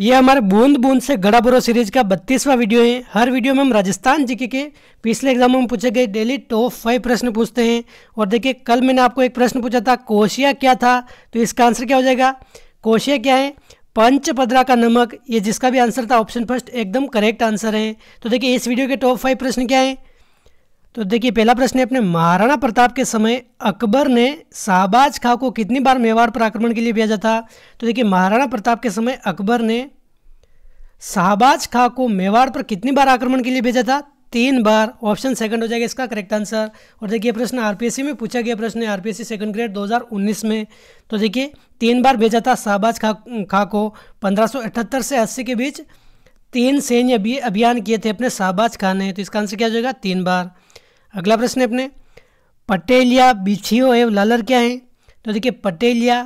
ये हमारे बूंद बूंद से गड़ा भरो सीरीज का बत्तीसवां वीडियो है हर वीडियो में हम राजस्थान जीके के पिछले एग्जाम में पूछे गए डेली टॉप फाइव प्रश्न पूछते हैं और देखिए कल मैंने आपको एक प्रश्न पूछा था कोशिया क्या था तो इसका आंसर क्या हो जाएगा कोशिया क्या है पंचपदरा का नमक ये जिसका भी आंसर था ऑप्शन फर्स्ट एकदम करेक्ट आंसर है तो देखिए इस वीडियो के टॉप फाइव प्रश्न क्या है तो देखिए पहला प्रश्न है अपने महाराणा प्रताप के समय अकबर ने शाहबाज खां को कितनी बार मेवाड़ पर आक्रमण के लिए भेजा था तो देखिए महाराणा प्रताप के समय अकबर ने शाहबाज खां को मेवाड़ पर कितनी बार आक्रमण के लिए भेजा था तीन बार ऑप्शन सेकंड हो जाएगा इसका करेक्ट आंसर और देखिए प्रश्न आरपीएससी में पूछा गया प्रश्न है आरपीएससी सेकंड ग्रेड 2019 में तो देखिए तीन बार भेजा था शाहबाज खा खा को पंद्रह से 80 के बीच तीन सैन्य अभियान किए थे अपने शाहबाज खां ने तो इसका आंसर क्या हो जाएगा तीन बार अगला प्रश्न है अपने पटेलिया बिछियो एवं लालर क्या है तो देखिए पटेलिया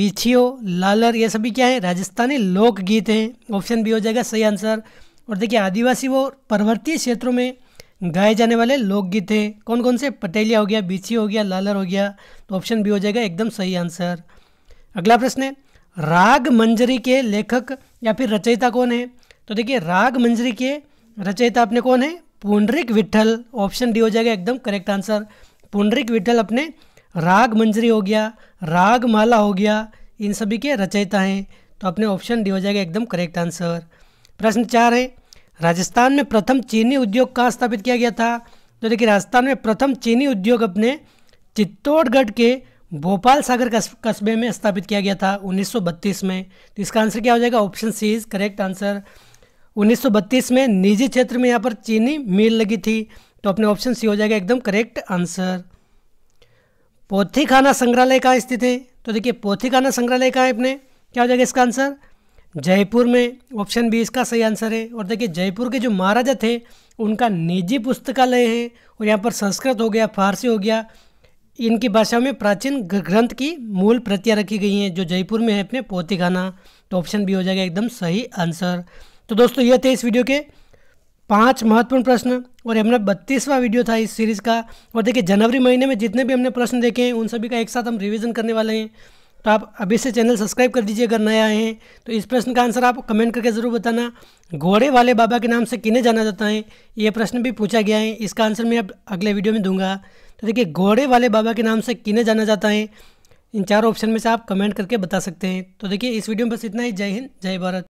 बिछियो लालर ये सभी क्या है राजस्थानी लोकगीत हैं ऑप्शन बी हो जाएगा सही आंसर और देखिए आदिवासी वो पर्वतीय क्षेत्रों में गाए जाने वाले लोकगीत हैं कौन कौन से पटेलिया हो गया बिछी हो गया लालर हो गया तो ऑप्शन बी हो जाएगा एकदम सही आंसर अगला प्रश्न है राग मंजरी के लेखक या फिर रचयिता कौन है तो देखिए राग मंजरी के रचयिता अपने कौन है पुंडरिक विठल ऑप्शन डी हो जाएगा एकदम करेक्ट आंसर पुंडरिक विठल अपने राग मंजरी हो गया राग माला हो गया इन सभी के रचयिता हैं तो अपने ऑप्शन डी हो जाएगा एकदम करेक्ट आंसर प्रश्न चार है राजस्थान में प्रथम चीनी उद्योग कहाँ स्थापित किया गया था तो देखिए राजस्थान में प्रथम चीनी उद्योग अपने चित्तौड़गढ़ के भोपाल सागर कस्बे में स्थापित किया गया था 1932 में तो इसका आंसर क्या हो जाएगा option C is correct answer 1932 में निजी क्षेत्र में यहाँ पर चीनी मिल लगी थी तो अपने ऑप्शन सी हो जाएगा एकदम करेक्ट आंसर पोथी खाना संग्रहालय कहाँ स्थित है तो देखिए पोथी खाना संग्रहालय कहाँ है अपने क्या हो जाएगा इसका आंसर जयपुर में ऑप्शन बी इसका सही आंसर है और देखिए जयपुर के जो महाराजा थे उनका निजी पुस्तकालय है और यहाँ पर संस्कृत हो गया फारसी हो गया इनकी भाषा में प्राचीन ग्रंथ की मूल प्रतियाँ रखी गई हैं जो जयपुर में है अपने पोथी खाना तो ऑप्शन बी हो जाएगा एकदम सही आंसर तो दोस्तों ये थे इस वीडियो के पांच महत्वपूर्ण प्रश्न और हमने बत्तीसवा वीडियो था इस सीरीज़ का और देखिए जनवरी महीने में जितने भी हमने प्रश्न देखे हैं उन सभी का एक साथ हम रिविज़न करने वाले हैं तो आप अभी से चैनल सब्सक्राइब कर दीजिए अगर नए आए हैं तो इस प्रश्न का आंसर आप कमेंट करके ज़रूर बताना घोड़े वाले बाबा के नाम से किन्हें जाना जाता है ये प्रश्न भी पूछा गया है इसका आंसर मैं अब अगले वीडियो में दूंगा तो देखिए घोड़े वाले बाबा के नाम से किन्हें जाना जाता है इन चार ऑप्शन में से आप कमेंट करके बता सकते हैं तो देखिए इस वीडियो में बस इतना ही जय हिंद जय भारत